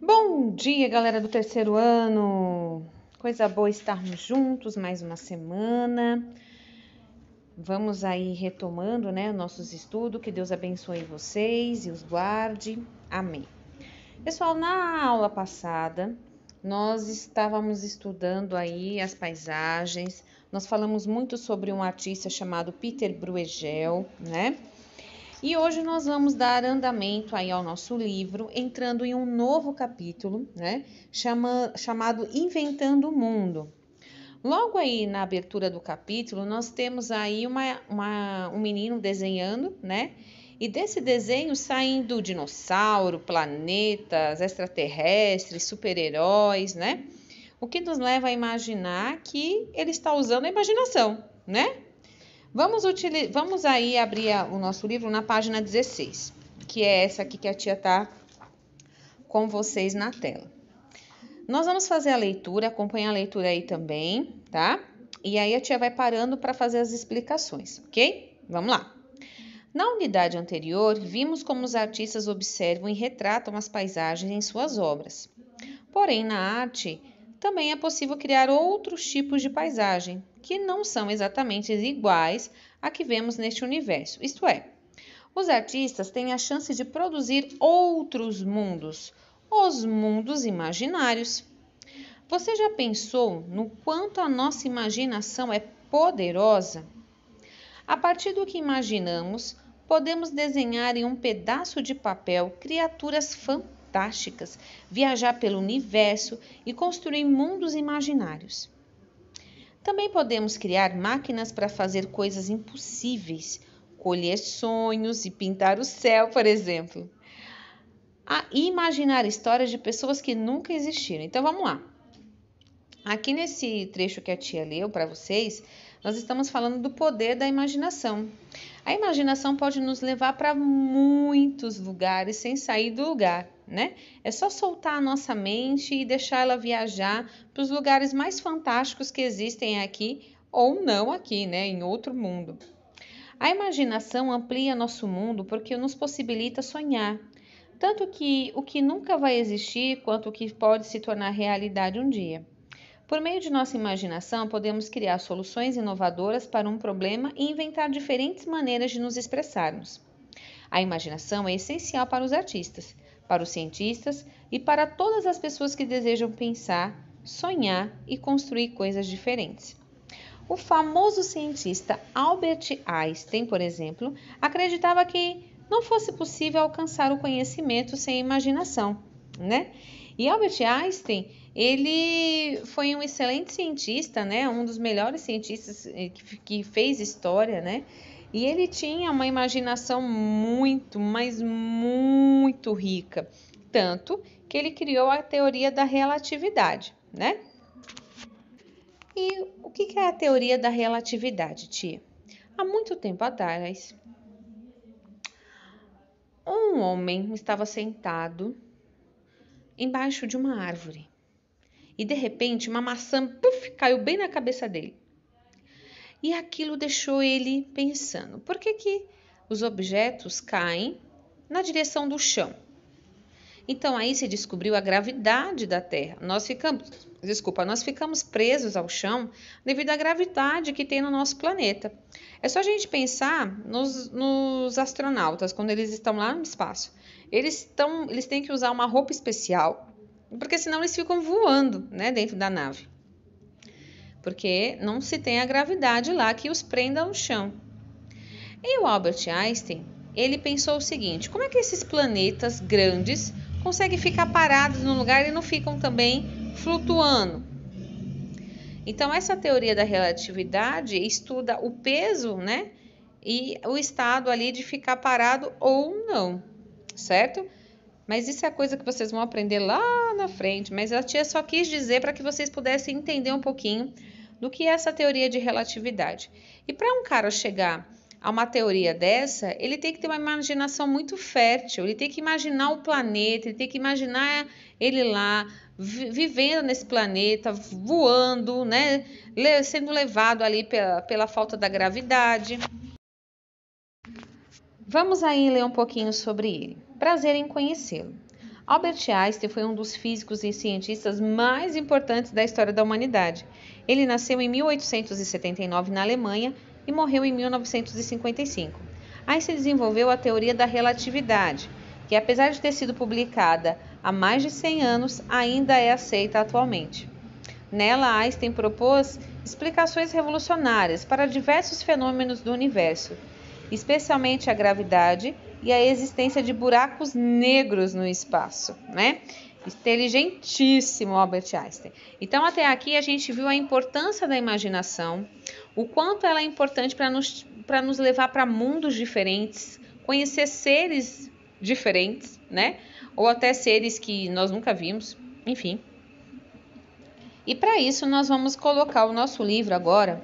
Bom dia, galera do terceiro ano! Coisa boa estarmos juntos mais uma semana. Vamos aí retomando, né, nossos estudos. Que Deus abençoe vocês e os guarde. Amém. Pessoal, na aula passada nós estávamos estudando aí as paisagens. Nós falamos muito sobre um artista chamado Peter Bruegel, né? E hoje nós vamos dar andamento aí ao nosso livro, entrando em um novo capítulo, né? Chama, chamado Inventando o Mundo. Logo aí na abertura do capítulo, nós temos aí uma, uma, um menino desenhando, né? E desse desenho saindo dinossauro, planetas, extraterrestres, super-heróis, né? O que nos leva a imaginar que ele está usando a imaginação, né? Vamos, vamos aí abrir o nosso livro na página 16, que é essa aqui que a tia tá com vocês na tela. Nós vamos fazer a leitura, acompanha a leitura aí também, tá? E aí a tia vai parando para fazer as explicações, ok? Vamos lá. Na unidade anterior, vimos como os artistas observam e retratam as paisagens em suas obras. Porém, na arte, também é possível criar outros tipos de paisagem, que não são exatamente iguais à que vemos neste universo. Isto é, os artistas têm a chance de produzir outros mundos, os mundos imaginários. Você já pensou no quanto a nossa imaginação é poderosa? A partir do que imaginamos, podemos desenhar em um pedaço de papel criaturas fantásticas fantásticas, viajar pelo universo e construir mundos imaginários. Também podemos criar máquinas para fazer coisas impossíveis, colher sonhos e pintar o céu, por exemplo. A imaginar histórias de pessoas que nunca existiram. Então vamos lá. Aqui nesse trecho que a tia leu para vocês, nós estamos falando do poder da imaginação. A imaginação pode nos levar para muitos lugares sem sair do lugar, né? É só soltar a nossa mente e deixar ela viajar para os lugares mais fantásticos que existem aqui ou não aqui, né? Em outro mundo. A imaginação amplia nosso mundo porque nos possibilita sonhar, tanto que o que nunca vai existir quanto o que pode se tornar realidade um dia. Por meio de nossa imaginação, podemos criar soluções inovadoras para um problema e inventar diferentes maneiras de nos expressarmos. A imaginação é essencial para os artistas, para os cientistas e para todas as pessoas que desejam pensar, sonhar e construir coisas diferentes. O famoso cientista Albert Einstein, por exemplo, acreditava que não fosse possível alcançar o conhecimento sem imaginação, né? E Albert Einstein, ele foi um excelente cientista, né? Um dos melhores cientistas eh, que, que fez história, né? E ele tinha uma imaginação muito, mas muito rica, tanto que ele criou a teoria da relatividade, né? E o que é a teoria da relatividade, tia? Há muito tempo atrás, um homem estava sentado embaixo de uma árvore. E de repente, uma maçã puff, caiu bem na cabeça dele. E aquilo deixou ele pensando: por que, que os objetos caem na direção do chão? Então aí se descobriu a gravidade da Terra. Nós ficamos, desculpa, nós ficamos presos ao chão devido à gravidade que tem no nosso planeta. É só a gente pensar nos, nos astronautas quando eles estão lá no espaço. Eles estão, eles têm que usar uma roupa especial, porque senão eles ficam voando, né, dentro da nave. Porque não se tem a gravidade lá que os prenda ao chão. E o Albert Einstein, ele pensou o seguinte: como é que esses planetas grandes conseguem ficar parados no lugar e não ficam também flutuando. Então, essa teoria da relatividade estuda o peso, né? E o estado ali de ficar parado ou não, certo? Mas isso é coisa que vocês vão aprender lá na frente. Mas a tia só quis dizer para que vocês pudessem entender um pouquinho do que é essa teoria de relatividade. E para um cara chegar a uma teoria dessa, ele tem que ter uma imaginação muito fértil, ele tem que imaginar o planeta, ele tem que imaginar ele lá vivendo nesse planeta, voando, né, sendo levado ali pela, pela falta da gravidade. Vamos aí ler um pouquinho sobre ele. Prazer em conhecê-lo. Albert Einstein foi um dos físicos e cientistas mais importantes da história da humanidade. Ele nasceu em 1879 na Alemanha e morreu em 1955. Aí se desenvolveu a teoria da relatividade, que apesar de ter sido publicada há mais de 100 anos, ainda é aceita atualmente. Nela, Einstein propôs explicações revolucionárias para diversos fenômenos do universo, especialmente a gravidade e a existência de buracos negros no espaço, né? Inteligentíssimo Albert Einstein. Então, até aqui a gente viu a importância da imaginação, o quanto ela é importante para nos, nos levar para mundos diferentes, conhecer seres diferentes, né? Ou até seres que nós nunca vimos, enfim. E para isso, nós vamos colocar o nosso livro agora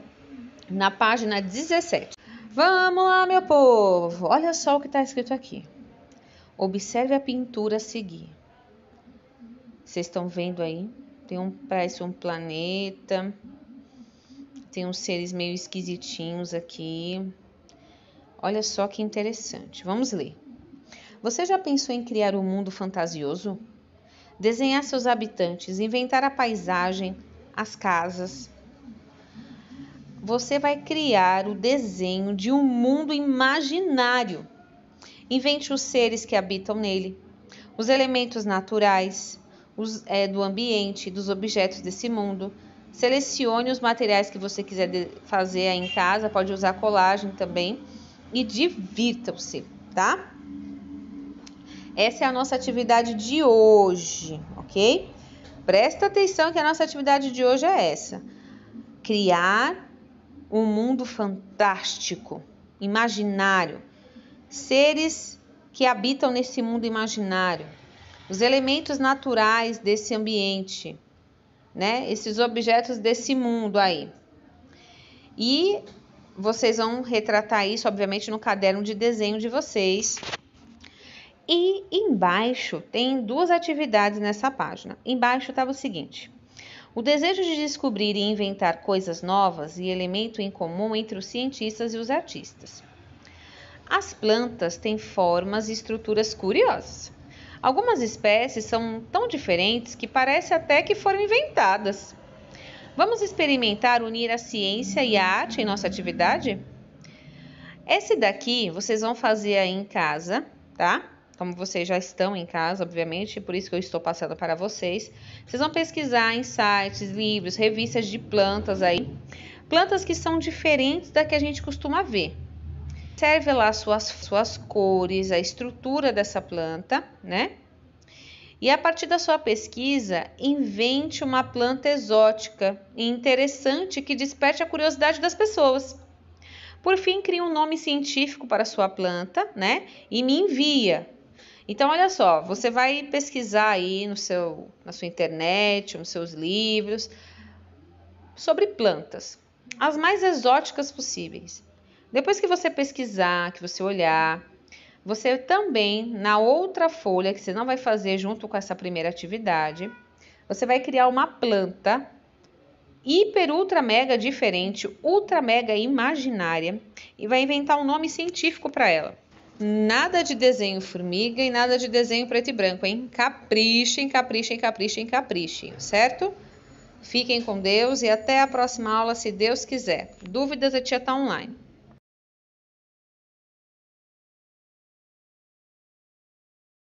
na página 17. Vamos lá, meu povo! Olha só o que está escrito aqui. Observe a pintura a seguir. Vocês estão vendo aí? Tem um parece um planeta. Tem uns seres meio esquisitinhos aqui. Olha só que interessante. Vamos ler. Você já pensou em criar um mundo fantasioso? Desenhar seus habitantes, inventar a paisagem, as casas. Você vai criar o desenho de um mundo imaginário. Invente os seres que habitam nele, os elementos naturais, os, é, do ambiente, dos objetos desse mundo. Selecione os materiais que você quiser fazer aí em casa, pode usar colagem também e divirtam-se, tá? Essa é a nossa atividade de hoje, ok? Presta atenção que a nossa atividade de hoje é essa: criar um mundo fantástico, imaginário, seres que habitam nesse mundo imaginário os elementos naturais desse ambiente, né? Esses objetos desse mundo aí. E vocês vão retratar isso, obviamente, no caderno de desenho de vocês. E embaixo tem duas atividades nessa página. Embaixo estava o seguinte: o desejo de descobrir e inventar coisas novas e elemento em comum entre os cientistas e os artistas. As plantas têm formas e estruturas curiosas. Algumas espécies são tão diferentes que parece até que foram inventadas. Vamos experimentar unir a ciência e a arte em nossa atividade? Esse daqui vocês vão fazer aí em casa, tá? Como vocês já estão em casa, obviamente, por isso que eu estou passando para vocês. Vocês vão pesquisar em sites, livros, revistas de plantas aí. Plantas que são diferentes da que a gente costuma ver. Serve lá suas, suas cores, a estrutura dessa planta, né? E a partir da sua pesquisa, invente uma planta exótica e interessante que desperte a curiosidade das pessoas. Por fim, crie um nome científico para a sua planta, né? E me envia. Então, olha só, você vai pesquisar aí no seu, na sua internet, nos seus livros, sobre plantas, as mais exóticas possíveis. Depois que você pesquisar, que você olhar, você também, na outra folha, que você não vai fazer junto com essa primeira atividade, você vai criar uma planta hiper, ultra, mega diferente, ultra, mega imaginária e vai inventar um nome científico para ela. Nada de desenho formiga e nada de desenho preto e branco, hein? Caprichem, caprichem, caprichem, caprichem, certo? Fiquem com Deus e até a próxima aula, se Deus quiser. Dúvidas, a tia tá online.